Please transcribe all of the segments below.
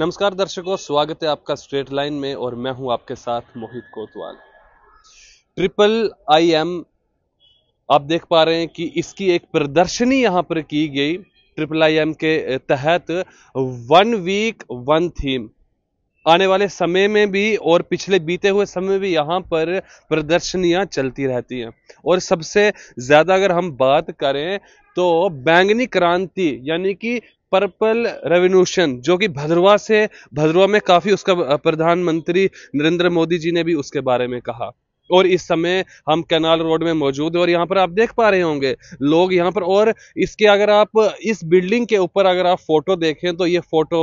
नमस्कार दर्शकों स्वागत है आपका स्ट्रेट लाइन में और मैं हूं आपके साथ मोहित कोतवाल ट्रिपल आई एम आप देख पा रहे हैं कि इसकी एक प्रदर्शनी यहां पर की गई ट्रिपल आई एम के तहत वन वीक वन थीम आने वाले समय में भी और पिछले बीते हुए समय में भी यहाँ पर प्रदर्शनियाँ चलती रहती हैं और सबसे ज़्यादा अगर हम बात करें तो बैंगनी क्रांति यानी कि पर्पल रेवोल्यूशन जो कि भद्रवा से भद्रवा में काफ़ी उसका प्रधानमंत्री नरेंद्र मोदी जी ने भी उसके बारे में कहा और इस समय हम कैनाल रोड में मौजूद है और यहाँ पर आप देख पा रहे होंगे लोग यहाँ पर और इसके अगर आप इस बिल्डिंग के ऊपर अगर आप फोटो देखें तो ये फोटो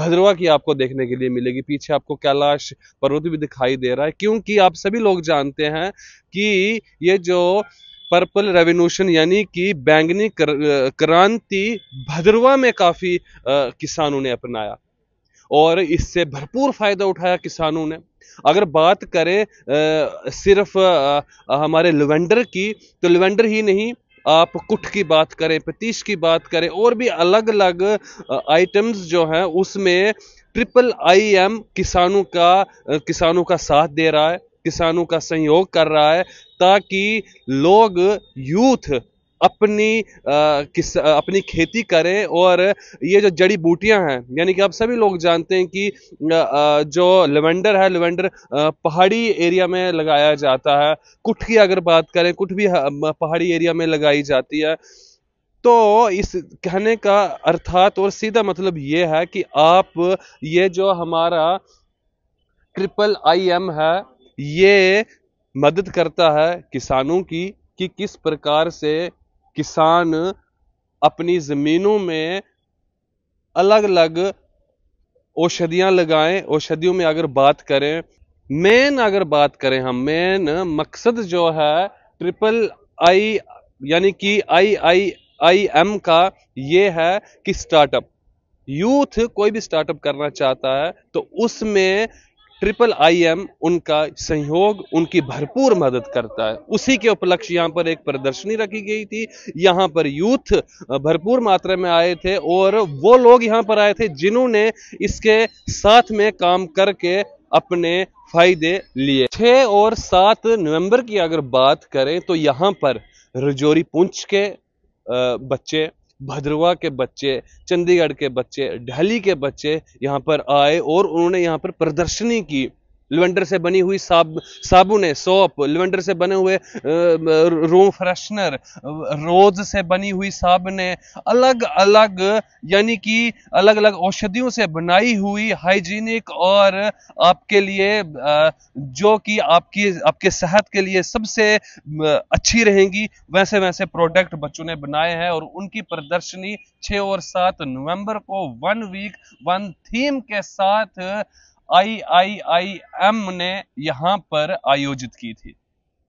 भद्रवा की आपको देखने के लिए मिलेगी पीछे आपको कैलाश पर्वत भी दिखाई दे रहा है क्योंकि आप सभी लोग जानते हैं कि ये जो पर्पल रेवोल्यूशन यानी कि बैंगनी क्रांति भद्रवा में काफ़ी किसानों ने अपनाया और इससे भरपूर फायदा उठाया किसानों ने अगर बात करें आ, सिर्फ आ, हमारे लवेंडर की तो लवेंडर ही नहीं आप कुट की बात करें पतीश की बात करें और भी अलग अलग आइटम्स जो हैं उसमें ट्रिपल आई एम किसानों का किसानों का साथ दे रहा है किसानों का सहयोग कर रहा है ताकि लोग यूथ अपनी आ, किस आ, अपनी खेती करें और ये जो जड़ी बूटियां हैं यानी कि आप सभी लोग जानते हैं कि आ, जो लेवेंडर है लेवेंडर पहाड़ी एरिया में लगाया जाता है कुठ की अगर बात करें कुठ भी पहाड़ी एरिया में लगाई जाती है तो इस कहने का अर्थात और सीधा मतलब ये है कि आप ये जो हमारा ट्रिपल आई एम है ये मदद करता है किसानों की कि किस प्रकार से किसान अपनी ज़मीनों में अलग अलग औषधियाँ लगाएं औषधियों में अगर बात करें मेन अगर बात करें हम मेन मकसद जो है ट्रिपल आई यानी कि आई आई आई एम का ये है कि स्टार्टअप यूथ कोई भी स्टार्टअप करना चाहता है तो उसमें ट्रिपल आईएम उनका सहयोग उनकी भरपूर मदद करता है उसी के उपलक्ष्य यहाँ पर एक प्रदर्शनी रखी गई थी यहाँ पर यूथ भरपूर मात्रा में आए थे और वो लोग यहाँ पर आए थे जिन्होंने इसके साथ में काम करके अपने फायदे लिए छः और सात नवंबर की अगर बात करें तो यहाँ पर रजौरी पुंछ के बच्चे भद्रवा के बच्चे चंडीगढ़ के बच्चे दिल्ली के बच्चे यहाँ पर आए और उन्होंने यहाँ पर प्रदर्शनी की लिवेंडर से बनी हुई साब साबुने सोप लिवेंडर से बने हुए रूम फ्रेशनर रोज से बनी हुई साबुने अलग अलग यानी कि अलग अलग औषधियों से बनाई हुई हाइजीनिक और आपके लिए जो कि आपकी आपके सेहत के लिए सबसे अच्छी रहेंगी वैसे वैसे प्रोडक्ट बच्चों ने बनाए हैं और उनकी प्रदर्शनी 6 और 7 नवंबर को वन वीक वन थीम के साथ आई आई आई एम ने यहाँ पर आयोजित की थी